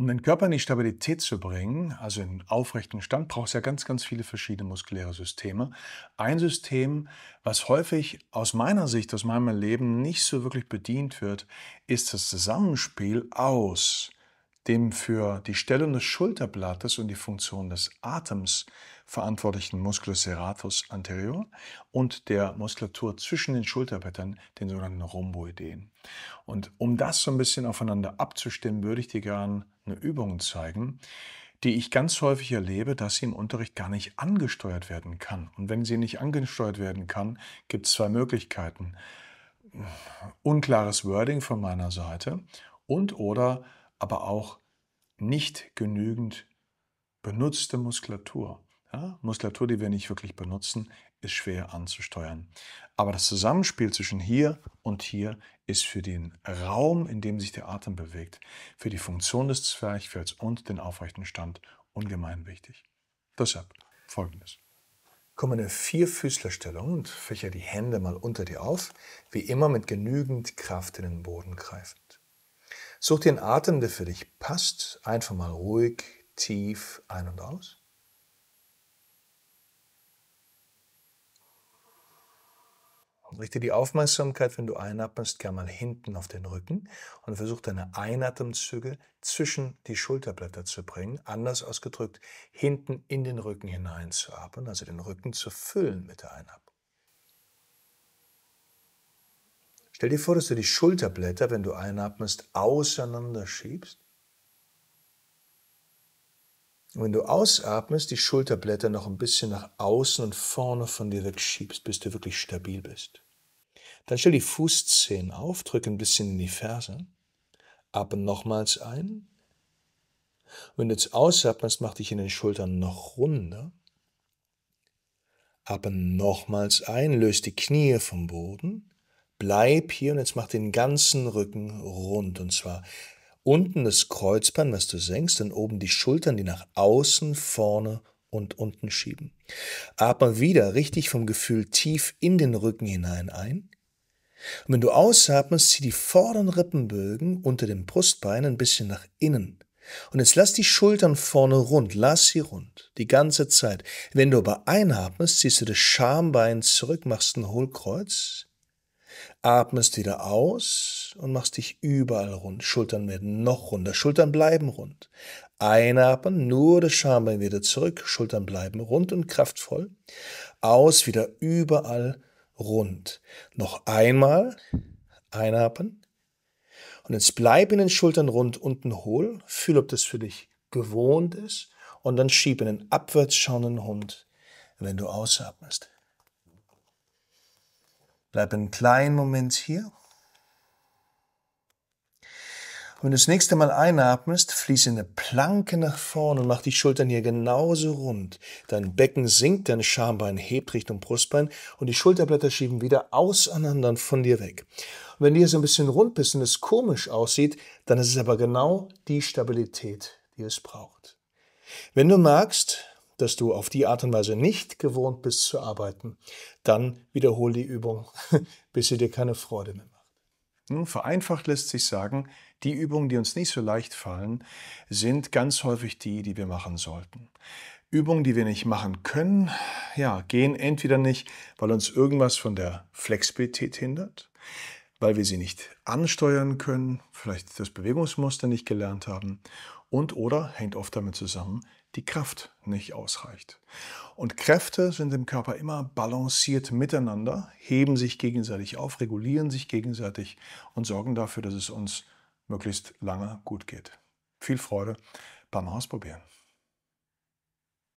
Um den Körper in die Stabilität zu bringen, also in aufrechten Stand, braucht es ja ganz, ganz viele verschiedene muskuläre Systeme. Ein System, was häufig aus meiner Sicht, aus meinem Leben nicht so wirklich bedient wird, ist das Zusammenspiel aus dem für die Stellung des Schulterblattes und die Funktion des Atems verantwortlichen Musculus serratus anterior und der Muskulatur zwischen den Schulterblättern, den sogenannten Rhomboideen. Und um das so ein bisschen aufeinander abzustimmen, würde ich dir gerne eine Übung zeigen, die ich ganz häufig erlebe, dass sie im Unterricht gar nicht angesteuert werden kann. Und wenn sie nicht angesteuert werden kann, gibt es zwei Möglichkeiten. Unklares Wording von meiner Seite und oder aber auch nicht genügend benutzte Muskulatur. Ja, Muskulatur, die wir nicht wirklich benutzen, ist schwer anzusteuern. Aber das Zusammenspiel zwischen hier und hier ist für den Raum, in dem sich der Atem bewegt, für die Funktion des Zwerchfells und den aufrechten Stand ungemein wichtig. Deshalb folgendes. Komm in eine Vierfüßlerstellung und fächer die Hände mal unter dir auf, wie immer mit genügend Kraft in den Boden greifend. Such dir einen Atem, der für dich passt. Einfach mal ruhig, tief ein und aus. Richte die Aufmerksamkeit, wenn du einatmest, gerne mal hinten auf den Rücken und versuch deine Einatemzüge zwischen die Schulterblätter zu bringen. Anders ausgedrückt, hinten in den Rücken hineinzuatmen, also den Rücken zu füllen mit der Einatmung. Stell dir vor, dass du die Schulterblätter, wenn du einatmest, auseinanderschiebst. Und wenn du ausatmest, die Schulterblätter noch ein bisschen nach außen und vorne von dir wegschiebst, bis du wirklich stabil bist. Dann stell die Fußzehen auf, drück ein bisschen in die Ferse. Ab und nochmals ein. Und wenn du jetzt ausatmest, mach dich in den Schultern noch runder. Ab und nochmals ein, löst die Knie vom Boden bleib hier und jetzt mach den ganzen Rücken rund und zwar unten das Kreuzband, was du senkst, dann oben die Schultern, die nach außen, vorne und unten schieben. Atme wieder richtig vom Gefühl tief in den Rücken hinein ein. Und wenn du ausatmest, zieh die vorderen Rippenbögen unter dem Brustbein ein bisschen nach innen. Und jetzt lass die Schultern vorne rund, lass sie rund, die ganze Zeit. Wenn du aber einatmest, ziehst du das Schambein zurück, machst ein Hohlkreuz. Atmest wieder aus und machst dich überall rund. Schultern werden noch runder. Schultern bleiben rund. Einatmen, nur das Schambein wieder zurück. Schultern bleiben rund und kraftvoll. Aus, wieder überall rund. Noch einmal. Einatmen. Und jetzt bleib in den Schultern rund, unten hohl. Fühl, ob das für dich gewohnt ist. Und dann schieb in den abwärts schauenden Hund, wenn du ausatmest. Bleib einen kleinen Moment hier. Und wenn du das nächste Mal einatmest, fließ in eine Planke nach vorne und mach die Schultern hier genauso rund. Dein Becken sinkt, dein Schambein hebt Richtung Brustbein und die Schulterblätter schieben wieder auseinander von dir weg. Und wenn hier so ein bisschen rund bist und es komisch aussieht, dann ist es aber genau die Stabilität, die es braucht. Wenn du magst, dass du auf die Art und Weise nicht gewohnt bist zu arbeiten, dann wiederhole die Übung, bis sie dir keine Freude mehr macht. Nun, vereinfacht lässt sich sagen, die Übungen, die uns nicht so leicht fallen, sind ganz häufig die, die wir machen sollten. Übungen, die wir nicht machen können, ja, gehen entweder nicht, weil uns irgendwas von der Flexibilität hindert, weil wir sie nicht ansteuern können, vielleicht das Bewegungsmuster nicht gelernt haben und oder hängt oft damit zusammen, die Kraft nicht ausreicht. Und Kräfte sind im Körper immer balanciert miteinander, heben sich gegenseitig auf, regulieren sich gegenseitig und sorgen dafür, dass es uns möglichst lange gut geht. Viel Freude beim Ausprobieren.